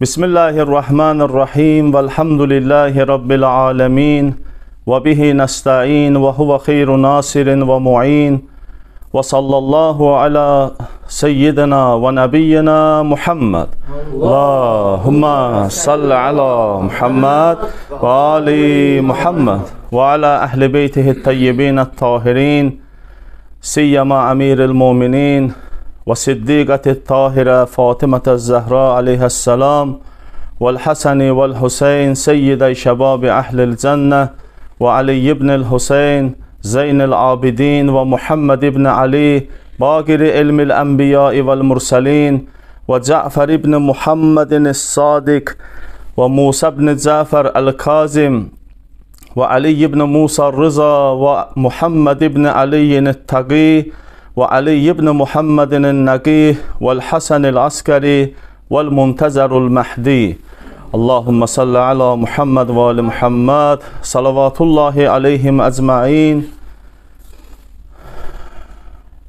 بسم الله الرحمن الرحيم والحمد لله رب العالمين وبه نستعين وهو خير ناصر ومعين وصلى الله على سيدنا ونبينا محمد اللهم صل على محمد وآل محمد وعلى أهل بيته الطيبين الطاهرين سيما أمير المؤمنين وصديقة الطاهرة فاطمة الزهراء عليها السلام والحسن والحسين سيدي شباب أهل الجنة وعلي بن الحسين زين العابدين ومحمد بن علي باقر علم الأنبياء والمرسلين وجعفر بن محمد الصادق وموسى بن جعفر الكاظم وعلي بن موسى الرضا ومحمد بن علي التقي وعلي بن محمد النقي والحسن العسكري والمنتظر المهدي اللهم صل على محمد وآل محمد صلوات الله عليهم أجمعين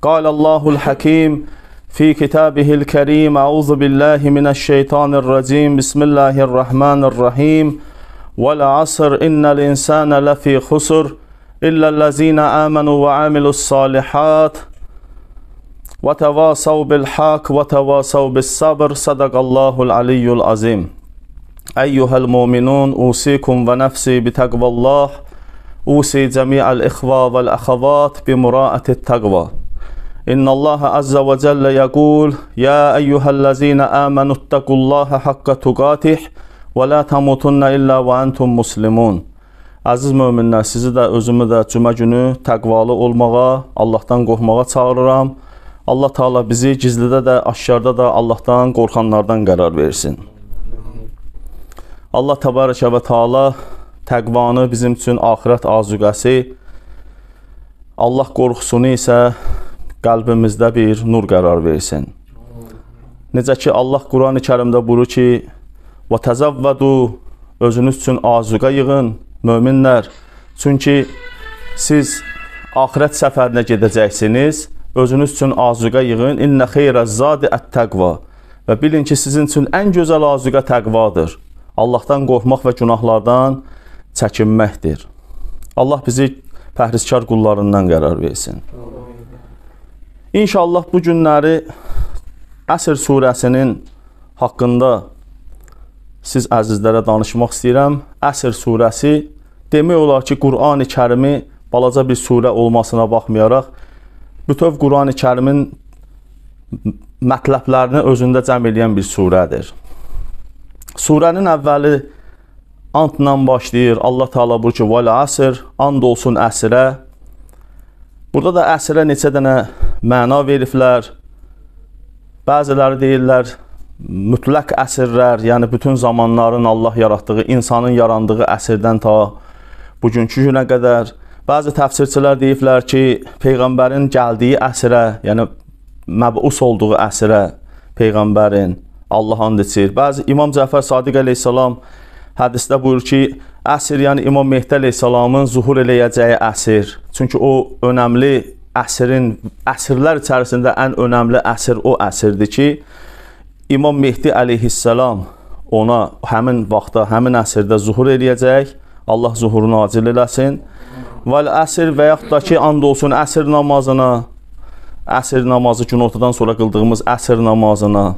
قال الله الحكيم في كتابه الكريم أعوذ بالله من الشيطان الرجيم بسم الله الرحمن الرحيم والعصر إن الإنسان لفي خسر إلا الذين آمنوا وعملوا الصالحات وتواصوا بالحق وتواصوا بالصبر صدق الله العلي العظيم أيها المؤمنون أوصيكم ونفسي بتقوى الله أوصي جميع الإخوة والأخوات بمراءة التقوى إن الله عز وجل يقول يا أيها الذين آمنوا اتقوا الله حق تقاته ولا تموتن إلا وأنتم مسلمون Əziz möminlər, sizi də özümü də cümə günü təqvalı olmağa, Allahdan qorxmağa çağırıram. Allah Taala bizi gizlidə də, aşkarda da Allahdan qorxanlardan qərar versin. Allah Təbarəkə və Taala təqvanı bizim üçün axirət azuqəsi, Allah qorxusunu isə qəlbimizdə bir nur qərar versin. Necə ki Allah Qurani-Kərimdə buyurur ki: "Və təzəvvədu" özünüz üçün azuqə yığın möminlər, çünki siz axirət səfərinə gedəcəksiniz özünüz üçün azuqə yığın. İnnə xeyrə zadi ət-təqva. Və bilin ki, sizin üçün ən gözəl azuqə təqvadır. Allahdan qorxmaq və günahlardan çəkinməkdir. Allah bizi pəhrizkar qullarından qərar versin. İnşallah bu günləri Əsr surəsinin haqqında siz əzizlərə danışmaq istəyirəm. Əsr surəsi demək olar ki, Qurani Kərimi balaca bir surə olmasına baxmayaraq bütöv Qurani kərimin mətləblərini özündə cəm eləyən bir surədir. Surənin əvvəli antla başlayır. Allah Taala buyurur ki: "Vəl əsr, and olsun əsrə." Burada da əsrə neçə dənə məna veriblər. Bəziləri deyirlər mütləq əsrlər, yəni bütün zamanların Allah yaratdığı, insanın yarandığı əsrdən ta bugünkü günə qədər Bəzi təfsirçilər deyiblər ki, peyğəmbərin gəldiyi əsrə, yəni məbus olduğu əsrə peyğəmbərin Allah and içir. Bəzi İmam Cəfər Sadiq əleyhissalam hədisdə buyurur ki, əsr yəni İmam Mehdi əleyhissalamın zuhur eləyəcəyi əsr. Çünki o önəmli əsrin əsrlər içərisində ən önəmli əsr o əsrdir ki, İmam Mehdi əleyhissalam ona həmin vaxtda, həmin əsrdə zuhur eləyəcək. Allah zuhurunu acil eləsin. Vəl əsr və yaxud da ki, and olsun əsr namazına, əsr namazı günortadan sonra qıldığımız əsr namazına.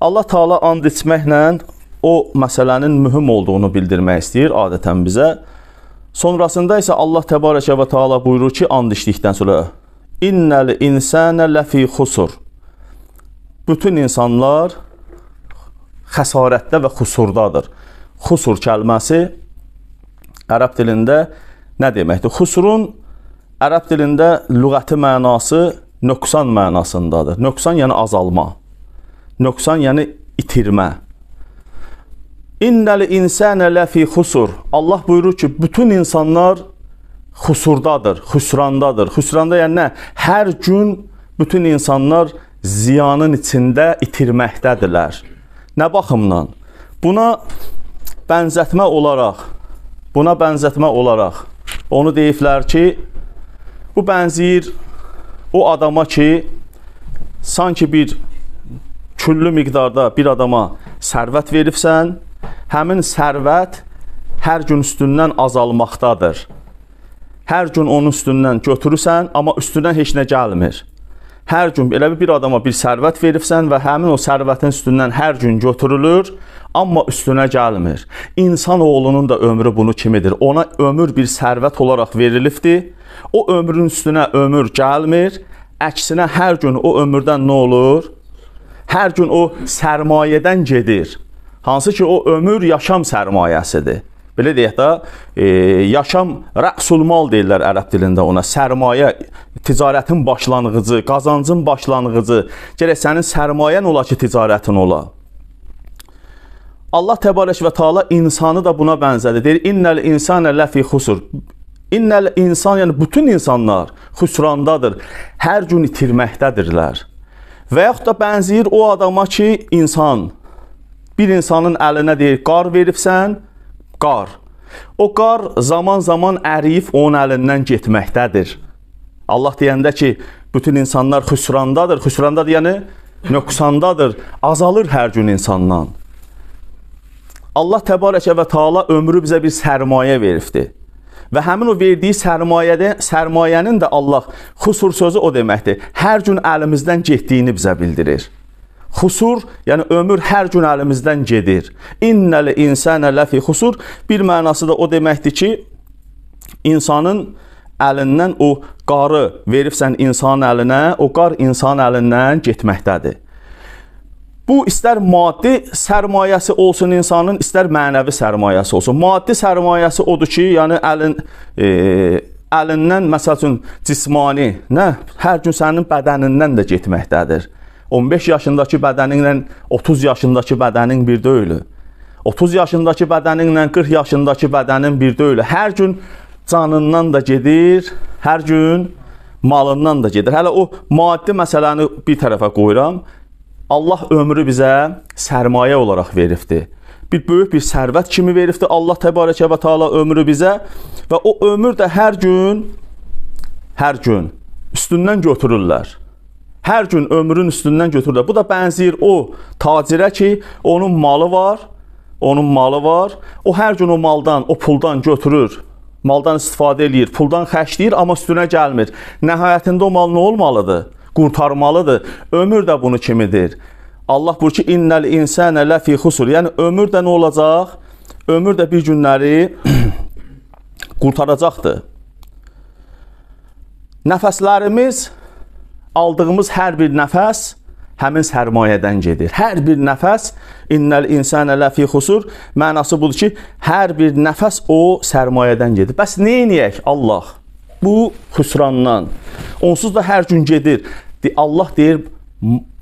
Allah Taala and içməklə o məsələnin mühüm olduğunu bildirmək istəyir adətən bizə. Sonrasında isə Allah Təbarəkə və Taala buyurur ki, and içdikdən sonra innəl insana lafi xusur. Bütün insanlar xəsarətdə və xusurdadır. Xusur kəlməsi ərəb dilində nə deməkdir? Xusrun ərəb dilində lüğəti mənası nöqsan mənasındadır. Nöqsan yəni azalma. Nöqsan yəni itirmə. İnnel insane lefi husur. Allah buyurur ki, bütün insanlar husurdadır, hüsrandadır. Hüsranda yəni nə? Hər gün bütün insanlar ziyanın içində itirməkdədirlər. Nə baxımdan? Buna bənzətmə olaraq, buna bənzətmə olaraq onu deyiblər ki, bu bənziyir o adama ki, sanki bir küllü miqdarda bir adama sərvət veribsən, həmin sərvət hər gün üstündən azalmaqdadır. Hər gün onun üstündən götürürsən, amma üstündən heç nə gəlmir. Hər gün elə bir adama bir sərvət veribsən və həmin o sərvətin üstündən hər gün götürülür amma üstünə gəlmir. İnsan oğlunun da ömrü bunu kimidir. Ona ömür bir sərvət olaraq verilibdir. O ömrün üstünə ömür gəlmir. Əksinə hər gün o ömürdən nə olur? Hər gün o sərmayədən gedir. Hansı ki o ömür yaşam sərmayəsidir. Belə deyək də, e, yaşam rəsul mal deyirlər ərəb dilində ona. Sərmayə, ticarətin başlanğıcı, qazancın başlanğıcı. Gərək sənin sərmayən ola ki, ticarətin ola. Allah təbarək və taala insanı da buna bənzədir. Deyir: "İnnel insane lafi xusr." İnnel insan, yəni bütün insanlar xüsrandadır. Hər gün itirməkdədirlər. Və yaxud da bənzəyir o adama ki, insan bir insanın əlinə deyir, qar veribsən, qar. O qar zaman-zaman əriyib onun əlindən getməkdədir. Allah deyəndə ki, bütün insanlar xüsrandadır. Xüsrandadır, yəni nöqsandadır. Azalır hər gün insandan. Allah Təbarəkə və Taala ömrü bizə bir sərmayə veribdi. Və həmin o verdiyi sərmayədə sərmayənin də Allah xusur sözü o deməkdir. Hər gün əlimizdən getdiyini bizə bildirir. Xusur, yəni ömür hər gün əlimizdən gedir. İnnəl insana lafi xusur bir mənası da o deməkdir ki, insanın əlindən o qarı veribsən insanın əlinə, o qar insanın əlindən getməkdədir. Bu istər maddi sərmayəsi olsun insanın, istər mənəvi sərmayəsi olsun. Maddi sərmayəsi odur ki, yəni əlin e, əlindən məsəl üçün cismani, nə hər gün sənin bədənindən də getməkdədir. 15 yaşındakı bədəninlə 30 yaşındakı bədənin bir deyil. 30 yaşındakı bədəninlə 40 yaşındakı bədənin bir deyil. Hər gün canından da gedir, hər gün malından da gedir. Hələ o maddi məsələni bir tərəfə qoyuram. Allah ömrü bizə sərmayə olaraq veribdir. Bir böyük bir sərvət kimi veribdir Allah təbarəkə və taala ömrü bizə və o ömür də hər gün hər gün üstündən götürürlər. Hər gün ömrün üstündən götürürlər. Bu da bənzəyir o tacirə ki, onun malı var, onun malı var. O hər gün o maldan, o puldan götürür. Maldan istifadə eləyir, puldan xərcləyir, amma üstünə gəlmir. Nəhayətində o mal nə olmalıdır? qurtarmalıdır. Ömür də bunu kimidir. Allah buyur ki, innəl insənə ləfi xusur. Yəni, ömür də nə olacaq? Ömür də bir günləri qurtaracaqdır. Nəfəslərimiz, aldığımız hər bir nəfəs həmin sərmayədən gedir. Hər bir nəfəs innəl insənə ləfi xusur mənası budur ki, hər bir nəfəs o sərmayədən gedir. Bəs nə edək Allah bu xüsrandan? Onsuz da hər gün gedir. Allah deyir,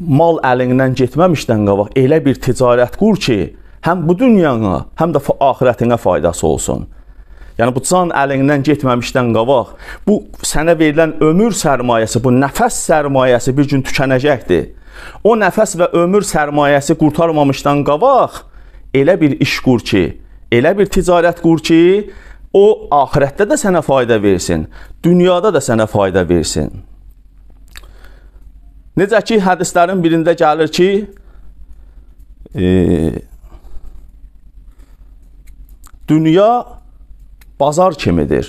mal əlindən getməmişdən qabaq elə bir ticarət qur ki, həm bu dünyana, həm də axirətinə faydası olsun. Yəni bu can əlindən getməmişdən qabaq bu sənə verilən ömür sərmayəsi, bu nəfəs sərmayəsi bir gün tükənəcəkdir. O nəfəs və ömür sərmayəsi qurtarmamışdan qabaq elə bir iş qur ki, elə bir ticarət qur ki, o axirətdə də sənə fayda versin, dünyada da sənə fayda versin. Necə ki, hədislərin birində gəlir ki, e, dünya bazar kimidir.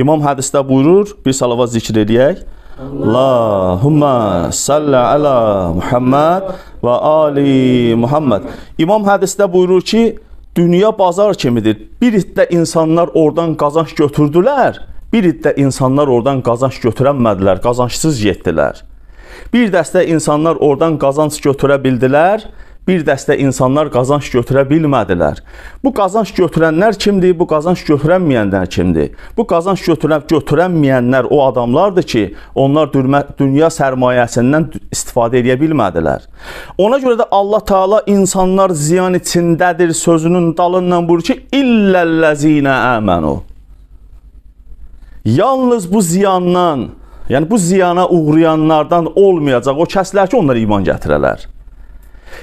İmam hədisdə buyurur, bir salavat zikr eləyək. Allahumma salli ala Muhammed və ali Muhammed. İmam hədisdə buyurur ki, dünya bazar kimidir. Bir iddə insanlar oradan qazanç götürdülər, bir iddə insanlar oradan qazanç götürənmədilər, qazançsız getdilər. Bir dəstə insanlar oradan qazanc götürə bildilər, bir dəstə insanlar qazanc götürə bilmədilər. Bu qazanc götürənlər kimdir? Bu qazanc götürənməyənlər kimdir? Bu qazanc götürən götürənməyənlər o adamlardır ki, onlar dünya sərmayəsindən istifadə edə bilmədilər. Ona görə də Allah Taala insanlar ziyan içindədir sözünün dalından vurur ki, illellezina amanu. Yalnız bu ziyandan Yəni bu ziyana uğrayanlardan olmayacaq o kəslər ki, onlar iman gətirələr.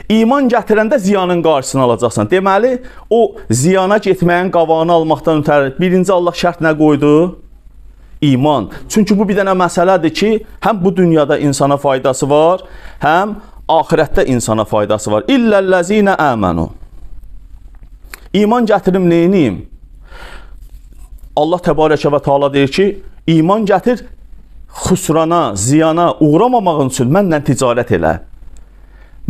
İman gətirəndə ziyanın qarşısını alacaqsan. Deməli, o ziyana getməyin qavanı almaqdan ötəri birinci Allah şərt nə qoydu? İman. Çünki bu bir dənə məsələdir ki, həm bu dünyada insana faydası var, həm axirətdə insana faydası var. İlləllezina amanu. İman gətirim neyniyim? Allah təbarəkə və təala deyir ki, iman gətir, xüsrana, ziyana uğramamağın üçün mənlə ticarət elə.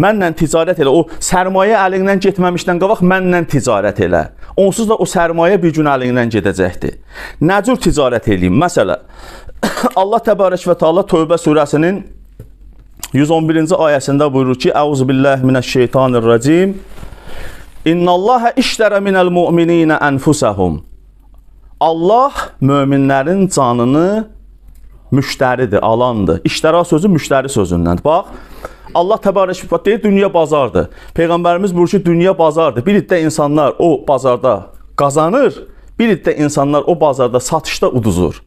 Mənlə ticarət elə. O sərmayə əlindən getməmişdən qabaq mənlə ticarət elə. Onsuz da o sərmayə bir gün əlindən gedəcəkdir. Nə cür ticarət eləyim? Məsələ, Allah Təbarək və Teala Tövbə surəsinin 111-ci ayəsində buyurur ki, Əuzu billahi minəşşeytanirracim. İnnallaha iştərə minəl mu'minina anfusahum. Allah möminlərin canını müştəridir, alandır. İştəra sözü müştəri sözündəndir. Bax, Allah təbarək və deyir, dünya bazardır. Peyğəmbərimiz buyurur ki, dünya bazardır. Bir iddə insanlar o bazarda qazanır, bir iddə insanlar o bazarda satışda uduzur.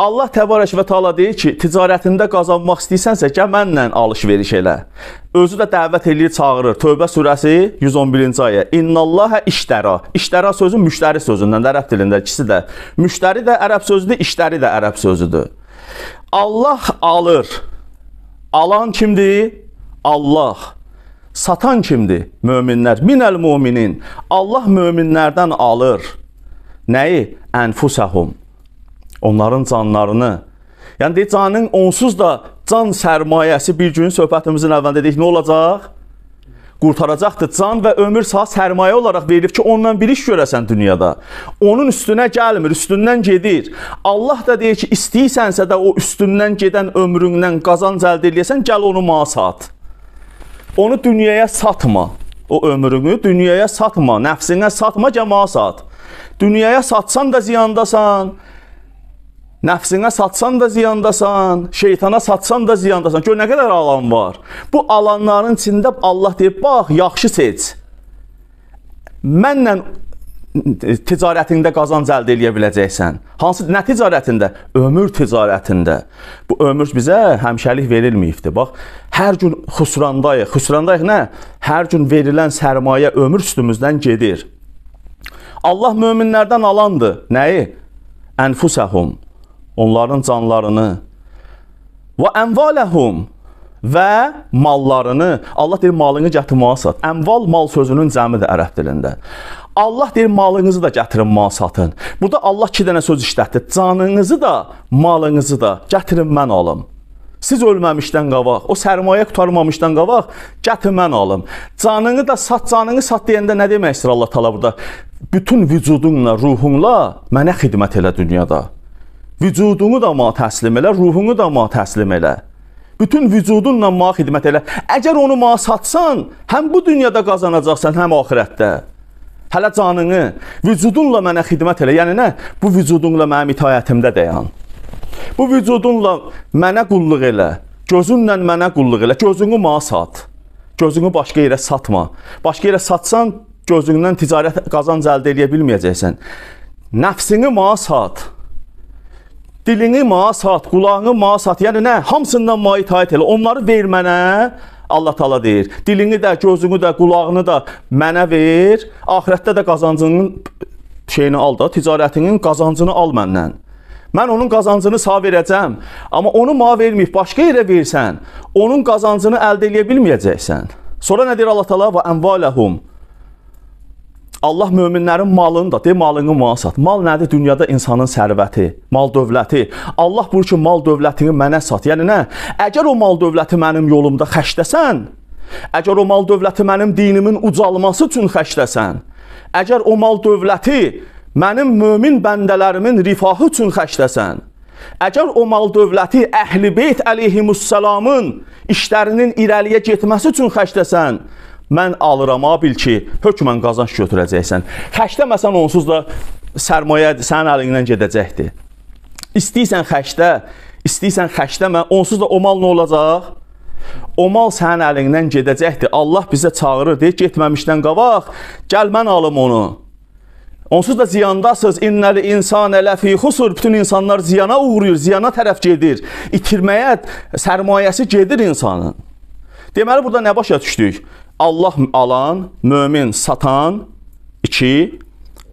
Allah təbarək və taala deyir ki, ticarətində qazanmaq istəyirsənsə, gəl mənlə alış-veriş elə. Özü də dəvət eləyir, çağırır. Tövbə surəsi 111-ci ayə. İnnallaha iştəra. İştəra sözü müştəri sözündən də ərəb dilində ikisi də. Müştəri də ərəb sözüdür, iştəri də ərəb sözüdür. Allah alır. Alan kimdir? Allah. Satan kimdir? Möminlər. Minəl müminin. Allah möminlərdən alır. Nəyi? Ənfusəhum. Onların canlarını. Yəni, canın onsuz da can sərmayəsi bir gün söhbətimizin əvvəlində dedik, nə olacaq? qurtaracaqdır. Can və ömür sağ sərmayə olaraq verilib ki, onunla bir iş görəsən dünyada. Onun üstünə gəlmir, üstündən gedir. Allah da deyir ki, istəyirsənsə də o üstündən gedən ömründən qazanc əldə eləyəsən, gəl onu mala sat. Onu dünyaya satma. O ömrünü dünyaya satma, nəfsinə satma, cəmaa sat. Dünyaya satsan da ziyandasan, Nəfsinə satsan da ziyandasan, şeytana satsan da ziyandasan. Gör nə qədər alan var. Bu alanların içində Allah deyir, bax, yaxşı seç. Mənlə ticarətində qazanc əldə edə biləcəksən. Hansı nə ticarətində? Ömür ticarətində. Bu ömür bizə həmişəlik verilməyibdi. Bax, hər gün xusrandayıq. Xusrandayıq nə? Hər gün verilən sərmayə ömür üstümüzdən gedir. Allah möminlərdən alandı. Nəyi? Ənfusəhum onların canlarını və ənvaləhum və mallarını Allah deyir malını gətir mala sat. Ənval mal sözünün cəmidir ərəb dilində. Allah deyir malınızı da gətirin mal satın. Burada Allah 2 dənə söz işlətdi. Canınızı da, malınızı da gətirin mən alım. Siz ölməmişdən qabaq, o sərmayə qutarmamışdan qabaq gətir mən alım. Canını da sat, canını sat deyəndə nə deməkdir Allah təala burada? Bütün vücudunla, ruhunla mənə xidmət elə dünyada. Vücudunu da ma təslim elə, ruhunu da ma təslim elə. Bütün vücudunla ma xidmət elə. Əgər onu ma satsan, həm bu dünyada qazanacaqsan, həm axirətdə. Hələ canını vücudunla mənə xidmət elə. Yəni nə? Bu vücudunla mənim itayətimdə dayan. Bu vücudunla mənə qulluq elə. Gözünlə mənə qulluq elə. Gözünü ma sat. Gözünü başqa yerə satma. Başqa yerə satsan, gözündən ticarət qazanc əldə edə bilməyəcəksən. Nəfsini ma sat. Dilini mağa sat, qulağını mağa sat. Yəni nə? Hamısından mağa itaət elə. Onları ver mənə. Allah Taala deyir: "Dilini də, gözünü də, qulağını da mənə ver. Axirətdə də qazancının şeyini al da, ticarətinin qazancını al məndən." Mən onun qazancını sağ verəcəm, amma onu mağa verməyib başqa yerə versən, onun qazancını əldə edə bilməyəcəksən. Sonra nə deyir Allah Taala? "Və envalehum" Allah möminlərin malını da, de malını mala sat. Mal nədir? Dünyada insanın sərvəti, mal dövləti. Allah buyur ki, mal dövlətini mənə sat. Yəni nə? Əgər o mal dövləti mənim yolumda xərcləsən, əgər o mal dövləti mənim dinimin ucalması üçün xərcləsən, əgər o mal dövləti mənim mömin bəndələrimin rifahı üçün xərcləsən, Əgər o mal dövləti Əhl-i Beyt əleyhimussalamın işlərinin irəliyə getməsi üçün xərcləsən, mən alıram, bil ki, hökmən qazanc götürəcəksən. Xərcləməsən onsuz da sərmayə sənin əlindən gedəcəkdir. İstəyirsən xərclə, istəyirsən xərcləmə, onsuz da o mal nə olacaq? O mal sənin əlindən gedəcəkdir. Allah bizə çağırır, deyir, getməmişdən qabaq, gəl mən alım onu. Onsuz da ziyandasınız. İnnəli insan ələfi xusur. Bütün insanlar ziyana uğrayır, ziyana tərəf gedir. İtirməyə sərmayəsi gedir insanın. Deməli, burada nə başa düşdük? Allah alan, mömin satan, iki.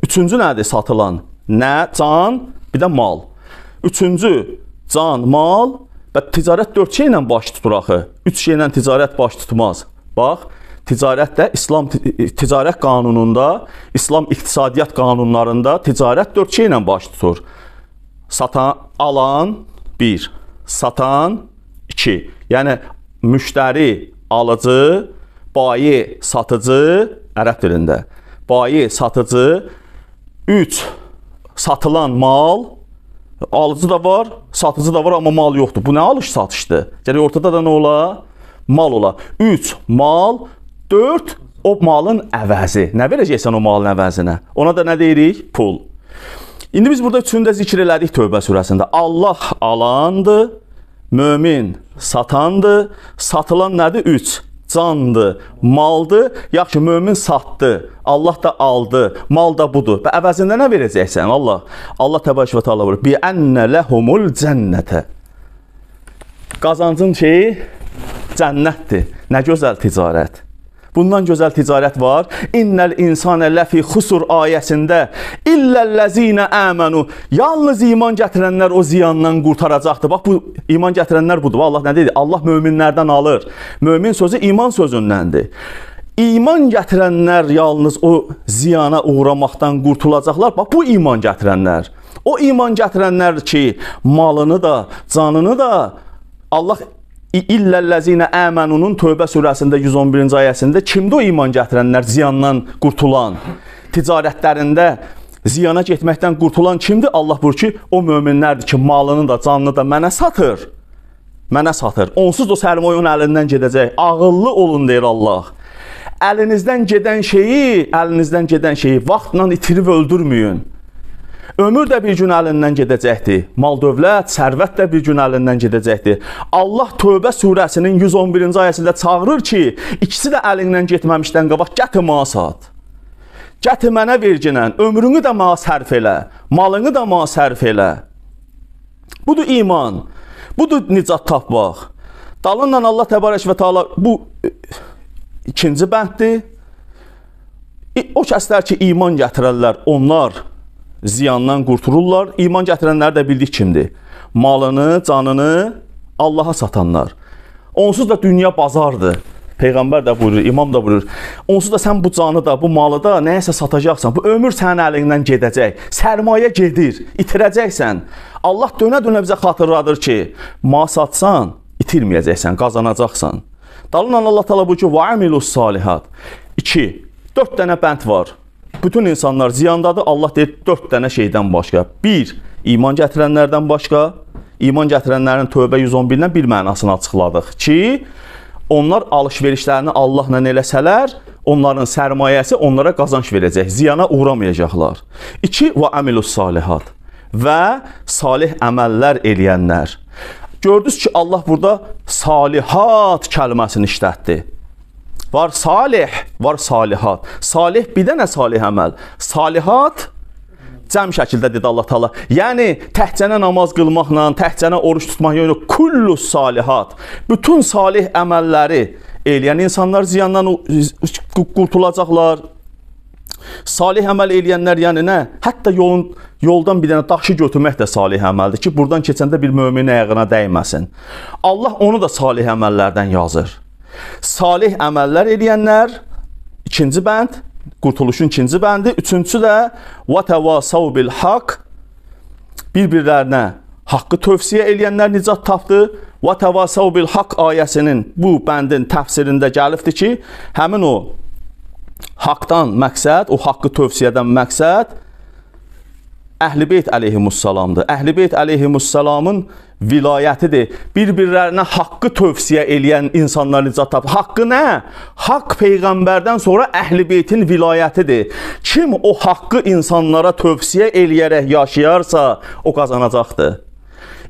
Üçüncü nədir satılan? Nə? Can, bir də mal. Üçüncü, can, mal və ticarət dörd şeylə baş tutur axı. Üç şeylə ticarət baş tutmaz. Bax, ticarət də İslam ticarət qanununda, İslam iqtisadiyyat qanunlarında ticarət dörd şeylə baş tutur. Satan, alan, bir. Satan, iki. Yəni, müştəri, alıcı, bayi, satıcı ərəb dilində. Bayi, satıcı 3 satılan mal alıcı da var, satıcı da var, amma mal yoxdur. Bu nə alış satışdır? Yəni ortada da nə ola? Mal ola. 3 mal, 4 o malın əvəzi. Nə verəcəksən o malın əvəzinə? Ona da nə deyirik? Pul. İndi biz burada üçünü də zikr elədik Tövbə surəsində. Allah alandır, mömin satandır, satılan nədir? 3 candı, maldı, yaxşı mömin satdı, Allah da aldı, mal da budur. Və əvəzində nə verəcəksən? Allah. Allah təbaşə və təala buyurur: "Bi ennə lehumul cənnətə." Qazancın şeyi cənnətdir. Nə gözəl ticarət. Bundan gözəl ticarət var. İnnel insane lafi xusur ayəsində illellezina amanu yalnız iman gətirənlər o ziyandan qurtaracaqdır. Bax bu iman gətirənlər budur. Allah nə dedi? Allah möminlərdən alır. Mömin sözü iman sözündəndir. İman gətirənlər yalnız o ziyana uğramaqdan qurtulacaqlar. Bax bu iman gətirənlər. O iman gətirənlər ki, malını da, canını da Allah İlləlləzinə əmənunun Tövbə surəsində 111-ci ayəsində kimdə o iman gətirənlər ziyandan qurtulan, ticarətlərində ziyana getməkdən qurtulan kimdir? Allah buyur ki, o möminlərdir ki, malını da, canını da mənə satır. Mənə satır. Onsuz da səlim oyun əlindən gedəcək. Ağıllı olun deyir Allah. Əlinizdən gedən şeyi, əlinizdən gedən şeyi vaxtla itirib öldürməyin. Ömür də bir gün əlindən gedəcəkdir. Mal dövlət, sərvət də bir gün əlindən gedəcəkdir. Allah Tövbə surəsinin 111-ci ayəsində çağırır ki, ikisi də əlindən getməmişdən qabaq gətir masat. Gətir mənə verginən, ömrünü də mənə sərf elə, malını da mənə sərf elə. Budur iman. Budur nicat tapmaq. Dalından Allah təbarək və təala bu e, ikinci bənddir. E, o kəslər ki, iman gətirərlər, onlar ziyandan qurtulurlar. İman gətirənləri də bildik kimdir? Malını, canını Allaha satanlar. Onsuz da dünya bazardır. Peyğəmbər də buyurur, imam da buyurur. Onsuz da sən bu canı da, bu malı da nəyəsə satacaqsan. Bu ömür sənin əlindən gedəcək. Sərmayə gedir, itirəcəksən. Allah dönə-dönə bizə xatırladır ki, mal satsan, itirməyəcəksən, qazanacaqsan. Dalınla Allah təala buyurur ki, "Və amilus salihat." 2. 4 dənə bənd var bütün insanlar ziyandadır. Allah deyir 4 dənə şeydən başqa. 1. İman gətirənlərdən başqa. İman gətirənlərin tövbə 111-dən bir mənasını açıqladıq ki, onlar alış-verişlərini Allahla eləsələr, onların sərmayəsi onlara qazanc verəcək, ziyana uğramayacaqlar. 2. Və əmilus salihat və salih əməllər eləyənlər. Gördünüz ki, Allah burada salihat kəlməsini işlətdi. Var salih, var salihat. Salih bir dənə salih əməl. Salihat cəm şəkildə dedi Allah Taala. Yəni təhcənə namaz qılmaqla, təhcənə oruç tutmaqla yox, kullu salihat. Bütün salih əməlləri eləyən insanlar ziyandan qurtulacaqlar. Salih əməl eləyənlər yəni nə? Hətta yolun yoldan bir dənə daşı götürmək də salih əməldir ki, burdan keçəndə bir mömin ayağına dəyməsin. Allah onu da salih əməllərdən yazır. Salih əməllər edənlər, ikinci bənd, qurtuluşun ikinci bəndi, üçüncü də və təvasav bil haqq, bir-birlərinə haqqı tövsiyə edənlər nicat tapdı. Və təvasav bil haqq ayəsinin bu bəndin təfsirində gəlibdir ki, həmin o haqqdan məqsəd, o haqqı tövsiyədən məqsəd Əhlibeyt əleyhimussalamdır. Əhlibeyt əleyhimussalamın vilayətidir. Bir-birlərinə haqqı tövsiyə eləyən insanlar nicat tapır. Haqqı nə? Haqq peyğəmbərdən sonra Əhlibeytin vilayətidir. Kim o haqqı insanlara tövsiyə eləyərək yaşayarsa, o qazanacaqdır.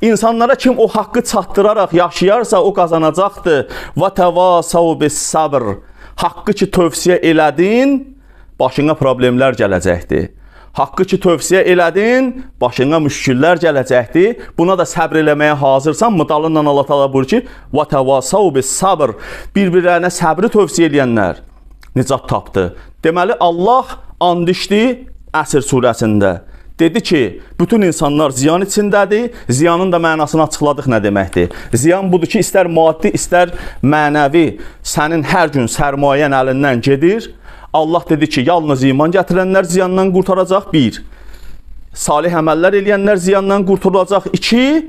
İnsanlara kim o haqqı çatdıraraq yaşayarsa, o qazanacaqdır. Və təvasav bis sabr. Haqqı ki tövsiyə elədin, başına problemlər gələcəkdir. Haqqı ki tövsiyə elədin, başına müşkillər gələcəkdir. Buna da səbr eləməyə hazırsanmı? Dalından Allah təala buyurur ki: "Və təvasau bis-sabr." Bir-birlərinə səbri tövsiyə edənlər nicat tapdı. Deməli Allah and içdi Əsr surəsində. Dedi ki, bütün insanlar ziyan içindədir. Ziyanın da mənasını açıqladıq nə deməkdir? Ziyan budur ki, istər maddi, istər mənəvi sənin hər gün sərmayən əlindən gedir Allah dedi ki, yalnız iman gətirənlər ziyandan qurtaracaq. Bir, salih əməllər eləyənlər ziyandan qurtulacaq. İki,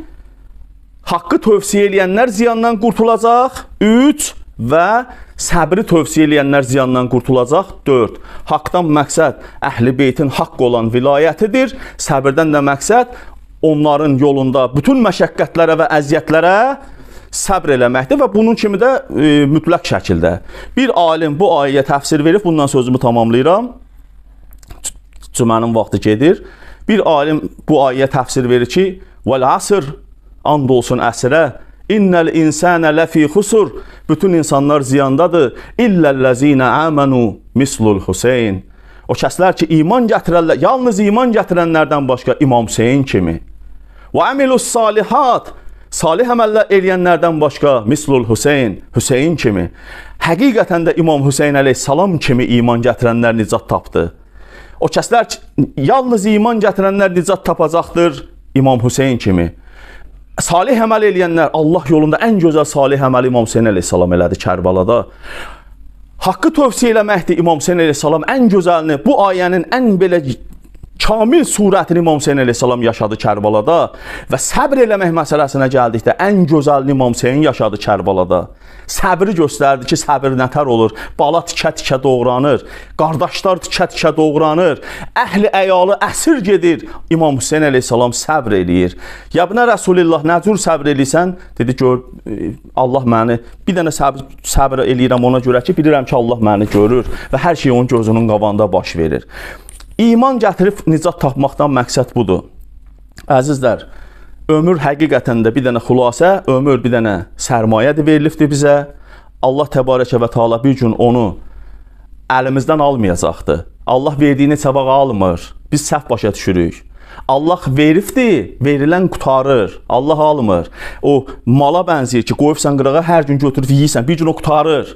haqqı tövsiyə eləyənlər ziyandan qurtulacaq. Üç, və səbri tövsiyə eləyənlər ziyandan qurtulacaq. 4. Haqqdan məqsəd əhli beytin haqq olan vilayətidir. Səbirdən də məqsəd onların yolunda bütün məşəqqətlərə və əziyyətlərə səbr eləməkdir və bunun kimi də e, mütləq şəkildə bir alim bu ayəyə təfsir verib, bundan sözümü tamamlayıram. Cümənin vaxtı gedir. Bir alim bu ayəyə təfsir verir ki, "Vəl əsr" and olsun əsrə İnnel insane lefi husur. Bütün insanlar ziyandadır. İllellezine amenu mislul Huseyn. O kəslər ki, iman gətirənlər, yalnız iman gətirənlərdən başqa İmam Hüseyn kimi. Və amilus salihat salih əməllər eləyənlərdən başqa mislul Hüseyn, Hüseyn kimi, həqiqətən də İmam Hüseyn əleyhissalam kimi iman gətirənlər nicat tapdı. O kəslər yalnız iman gətirənlər nicat tapacaqdır İmam Hüseyn kimi. Salih əməl eləyənlər Allah yolunda ən gözəl salih əməli İmam Hüseyn əleyhissalam elədi Kərbalada. Haqqı tövsiyə eləməkdir İmam Hüseyn əleyhissalam ən gözəlini, bu ayənin ən belə kamil surətini İmam Hüseyin əleyhissalam yaşadı Kərbalada və səbr eləmək məsələsinə gəldikdə ən gözəlini İmam Hüseyin yaşadı Kərbalada. Səbri göstərdi ki, səbir nətər olur. Bala tikə-tikə doğranır, qardaşlar tikə-tikə doğranır, əhli əyalı əsir gedir. İmam Hüseyin əleyhissalam səbr eləyir. Yəbnə Rəsulullah, nə cür səbr eləyirsən? Dedi, gör e, Allah məni bir dənə səbr, səbr eləyirəm ona görə ki, bilirəm ki, Allah məni görür və hər şey onun gözünün qabağında baş verir. İman gətirib nicat tapmaqdan məqsəd budur. Əzizlər, ömür həqiqətən də bir dənə xülasə, ömür bir dənə sərmayədir verilibdir bizə. Allah təbarəkə və taala bir gün onu əlimizdən almayacaqdır. Allah verdiyini çabağa almır. Biz səhv başa düşürük. Allah verifdir, verilən qutarır. Allah almır. O mala bənzəyir ki, qoyubsan qırağa, hər gün götürüb yeyirsən, bir gün o qutarır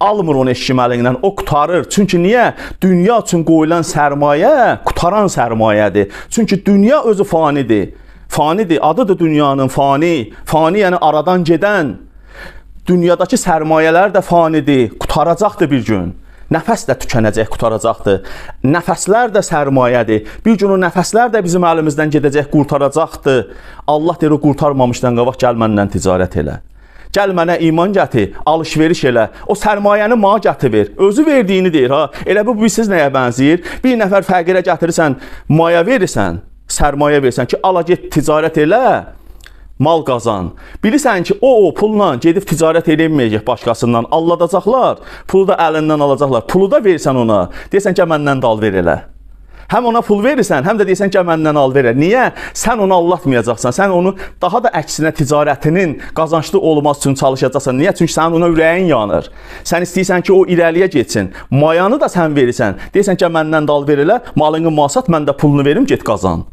almır onu eşkiməliyindən, o qutarır. Çünki niyə? Dünya üçün qoyulan sərmayə qutaran sərmayədir. Çünki dünya özü fanidir. Fanidir, adı da dünyanın fani. Fani yəni aradan gedən. Dünyadakı sərmayələr də fanidir, qutaracaqdır bir gün. Nəfəs də tükənəcək, qutaracaqdır. Nəfəslər də sərmayədir. Bir gün o nəfəslər də bizim əlimizdən gedəcək, qurtaracaqdır. Allah deyir, o qurtarmamışdan qabaq gəl məndən ticarət elə. Gəl mənə iman gətir, alış-veriş elə. O sərmayəni mənə gətir ver. Özü verdiyini deyir ha. Elə bu bilirsiz nəyə bənzəyir? Bir nəfər fəqirə gətirirsən, maya verirsən, sərmayə versən ki, ala get ticarət elə, mal qazan. Bilirsən ki, o, o pulla gedib ticarət edilməyəcək başqasından. Alladacaqlar, pulu da əlindən alacaqlar. Pulu da versən ona, desən ki, məndən dal ver elə. Həm ona pul verirsən, həm də deyirsən ki, məndən al verər. Niyə? Sən onu allatmayacaqsan. Sən onu daha da əksinə ticarətinin qazançlı olması üçün çalışacaqsan. Niyə? Çünki sənin ona ürəyin yanır. Sən istəyirsən ki, o irəliyə getsin. Mayanı da sən verirsən. Deyirsən ki, məndən dal verilə, malını masat, mən də pulunu verim, get qazan.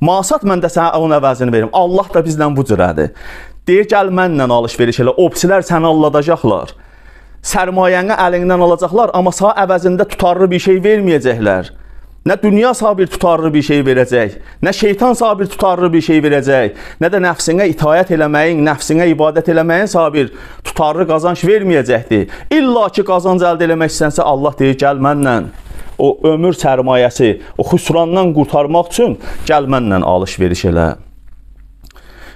Masat mən də sənə onun əvəzini verim. Allah da bizlə bu cürədir. Deyir gəl mənlə alış-veriş elə. Opsilər səni alladacaqlar. Sərmayəni əlindən alacaqlar, amma sağ əvəzində tutarlı bir şey verməyəcəklər. Nə dünya sağ bir tutarlı bir şey verəcək, nə şeytan sağ bir tutarlı bir şey verəcək, nə də nəfsinə itayət eləməyin, nəfsinə ibadət eləməyin sağ bir tutarlı qazanc verməyəcəkdir. İlla ki qazanc əldə eləmək istəsə Allah deyir gəl mənlə o ömür sərmayəsi, o xüsrandan qurtarmaq üçün gəl mənlə alış-veriş elə.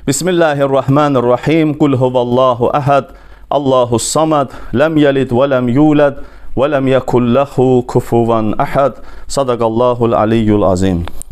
Bismillahir-Rahmanir-Rahim. Qul huvallahu əhad. Allahus-samad. Lem yelid və lem yulad ولم يكن له كفوا أحد صدق الله العلي العظيم